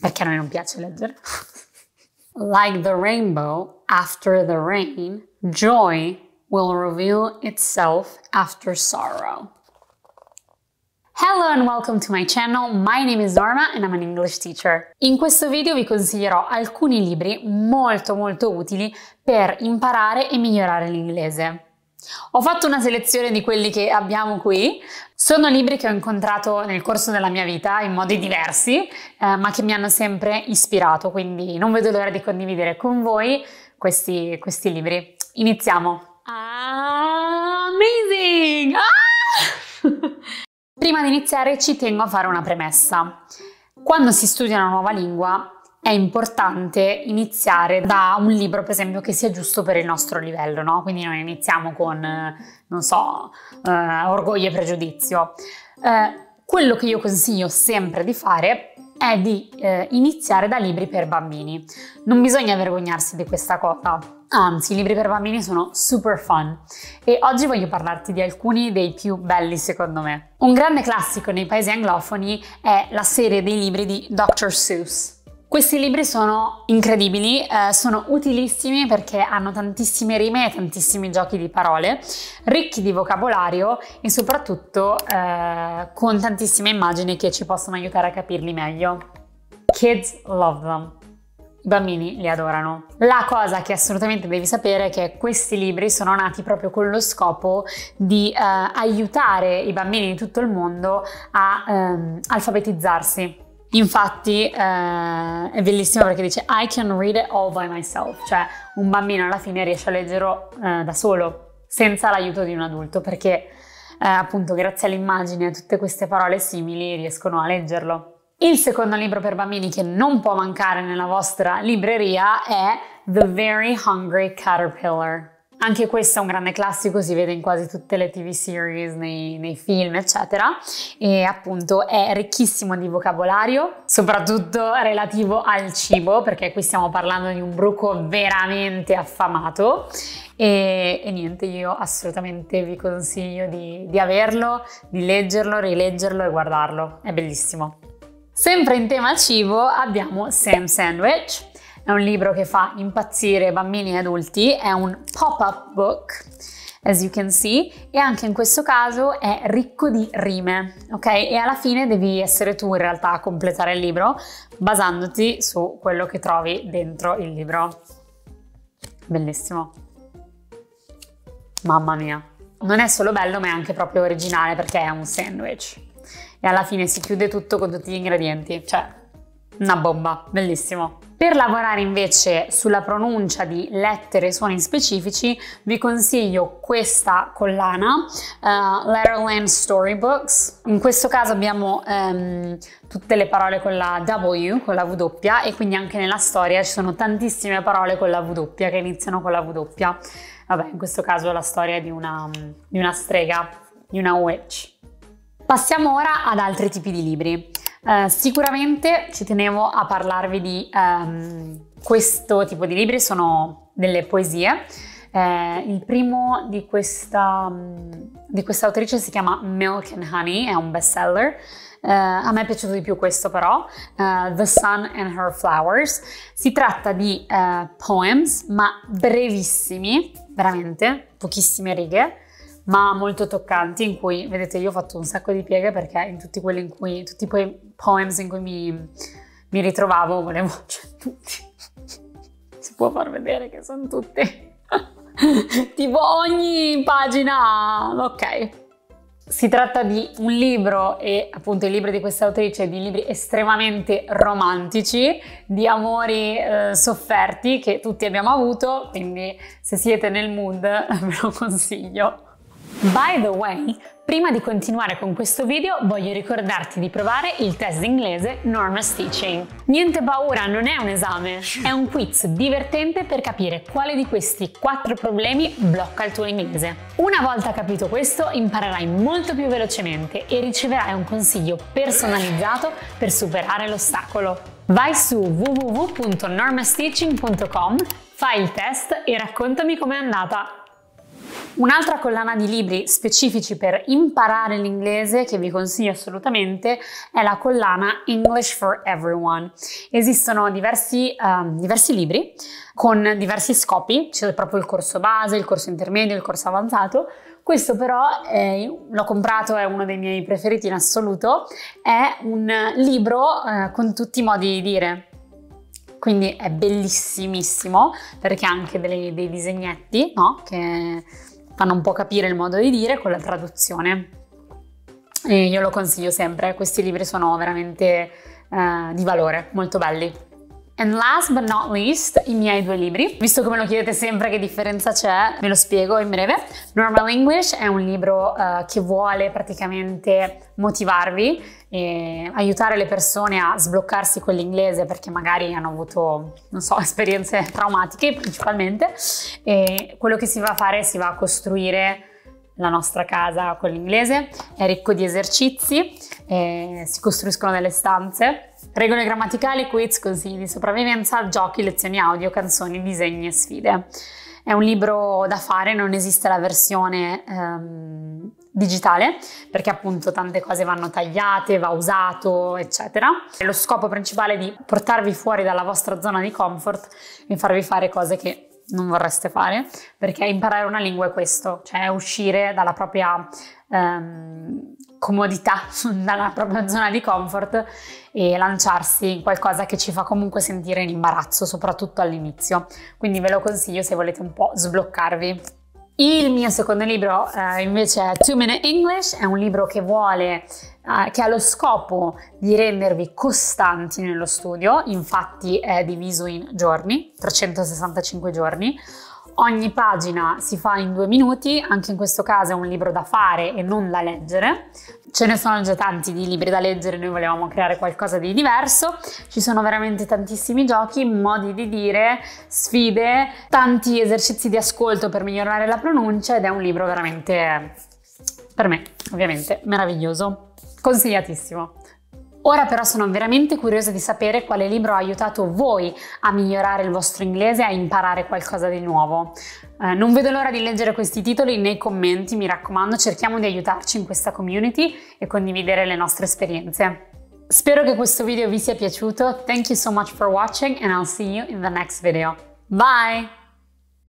perché a noi non piace leggere. like the rainbow after the rain, joy will reveal itself after sorrow. Hello and welcome to my channel, my name is Norma and I'm an English teacher. In questo video vi consiglierò alcuni libri molto molto utili per imparare e migliorare l'inglese. Ho fatto una selezione di quelli che abbiamo qui. Sono libri che ho incontrato nel corso della mia vita in modi diversi, eh, ma che mi hanno sempre ispirato, quindi non vedo l'ora di condividere con voi questi, questi libri. Iniziamo! Amazing! Ah! Prima di iniziare ci tengo a fare una premessa. Quando si studia una nuova lingua è importante iniziare da un libro, per esempio, che sia giusto per il nostro livello, no? Quindi non iniziamo con, non so, eh, orgoglio e pregiudizio. Eh, quello che io consiglio sempre di fare è di eh, iniziare da libri per bambini. Non bisogna vergognarsi di questa cosa. Anzi, i libri per bambini sono super fun e oggi voglio parlarti di alcuni dei più belli secondo me. Un grande classico nei paesi anglofoni è la serie dei libri di Dr. Seuss. Questi libri sono incredibili, eh, sono utilissimi perché hanno tantissime rime e tantissimi giochi di parole, ricchi di vocabolario e soprattutto eh, con tantissime immagini che ci possono aiutare a capirli meglio. Kids love them. I bambini li adorano. La cosa che assolutamente devi sapere è che questi libri sono nati proprio con lo scopo di eh, aiutare i bambini di tutto il mondo a ehm, alfabetizzarsi Infatti eh, è bellissimo perché dice I can read it all by myself, cioè un bambino alla fine riesce a leggerlo eh, da solo, senza l'aiuto di un adulto, perché eh, appunto grazie all'immagine e a tutte queste parole simili riescono a leggerlo. Il secondo libro per bambini che non può mancare nella vostra libreria è The Very Hungry Caterpillar anche questo è un grande classico, si vede in quasi tutte le tv series, nei, nei, film, eccetera, e appunto è ricchissimo di vocabolario, soprattutto relativo al cibo, perché qui stiamo parlando di un bruco veramente affamato. E, e niente, io assolutamente vi consiglio di, di averlo, di leggerlo, rileggerlo e guardarlo, è bellissimo. Sempre in tema cibo abbiamo Sam Sandwich è un libro che fa impazzire bambini e adulti, è un pop-up book, as you can see, e anche in questo caso è ricco di rime, ok? E alla fine devi essere tu in realtà a completare il libro basandoti su quello che trovi dentro il libro. Bellissimo. Mamma mia. Non è solo bello, ma è anche proprio originale perché è un sandwich. E alla fine si chiude tutto con tutti gli ingredienti, cioè una bomba, bellissimo. Per lavorare invece sulla pronuncia di lettere e suoni specifici vi consiglio questa collana, uh, eh, Letterland Storybooks. In questo caso abbiamo um, tutte le parole con la W, con la W e quindi anche nella storia ci sono tantissime parole con la W che iniziano con la W Vabbè, in questo caso è la storia di una, di una strega, di una witch. Passiamo ora ad altri tipi di libri. Eh, sicuramente ci tenevo a parlarvi di um, questo tipo di libri, sono delle poesie. Eh, il primo di questa, mm, di questa, autrice si chiama Milk and Honey, è un bestseller. Eh, a me è piaciuto di più questo però, eh, The Sun and Her Flowers. Si tratta di eh, poems, ma brevissimi, veramente, pochissime righe, ma molto toccanti in cui, vedete, io ho fatto un sacco di pieghe perché in tutti quelli in cui, tutti quei poems in cui mi, mi ritrovavo, volevo, cioè tutti, si può far vedere che sono tutti, tipo ogni pagina, ok. Si tratta di un libro e appunto i libri di questa autrice di libri estremamente romantici, di amori eh, sofferti che tutti abbiamo avuto, quindi se siete nel mood ve lo consiglio. By the way, prima di continuare con questo video voglio ricordarti di provare il test inglese Norma's Teaching. Niente paura, non è un esame, è un quiz divertente per capire quale di questi quattro problemi blocca il tuo inglese. Una volta capito questo imparerai molto più velocemente e riceverai un consiglio personalizzato per superare l'ostacolo. Vai su www.normasteaching.com, fai il test e raccontami com'è andata. Un'altra collana di libri specifici per imparare l'inglese che vi consiglio assolutamente è la collana English for Everyone. Esistono diversi, um, diversi libri con diversi scopi, c'è proprio il corso base, il corso intermedio, il corso avanzato. Questo però eh, l'ho comprato, è uno dei miei preferiti in assoluto, è un libro eh, con tutti i modi di dire, quindi è bellissimissimo perché ha anche dei, dei disegnetti no? che fanno un po' capire il modo di dire con la traduzione. E io lo consiglio sempre, questi libri sono veramente eh, di valore, molto belli. And last but not least, i miei due libri. Visto che me lo chiedete sempre che differenza c'è, ve lo spiego in breve. Normal English è un libro uh, che vuole praticamente motivarvi e aiutare le persone a sbloccarsi con l'inglese perché magari hanno avuto, non so, esperienze traumatiche principalmente. E quello che si va a fare, si va a costruire la nostra casa con l'inglese, è ricco di esercizi, eh, si costruiscono delle stanze regole grammaticali, quiz, consigli di sopravvivenza, giochi, lezioni audio, canzoni, disegni e sfide. È un libro da fare, non esiste la versione ehm, digitale perché appunto tante cose vanno tagliate, va usato, eccetera. Lo scopo principale è di portarvi fuori dalla vostra zona di comfort e farvi fare cose che non vorreste fare, perché imparare una lingua è questo, cioè uscire dalla propria ehm, comodità, dalla propria zona di comfort e lanciarsi in qualcosa che ci fa comunque sentire in imbarazzo, soprattutto all'inizio. Quindi ve lo consiglio se volete un po' sbloccarvi. Il mio secondo libro eh, invece è Two Minute English, è un libro che vuole eh, che ha lo scopo di rendervi costanti nello studio, infatti è diviso in giorni, 365 giorni. Ogni pagina si fa in due minuti, anche in questo caso è un libro da fare e non da leggere, ce ne sono già tanti di libri da leggere, noi volevamo creare qualcosa di diverso, ci sono veramente tantissimi giochi, modi di dire, sfide, tanti esercizi di ascolto per migliorare la pronuncia ed è un libro veramente, per me ovviamente, meraviglioso, consigliatissimo. Ora però sono veramente curiosa di sapere quale libro ha aiutato voi a migliorare il vostro inglese, a imparare qualcosa di nuovo. Eh, non vedo l'ora di leggere questi titoli nei commenti, mi raccomando, cerchiamo di aiutarci in questa community e condividere le nostre esperienze. Spero che questo video vi sia piaciuto, thank you so much for watching and I'll see you in the next video. Bye!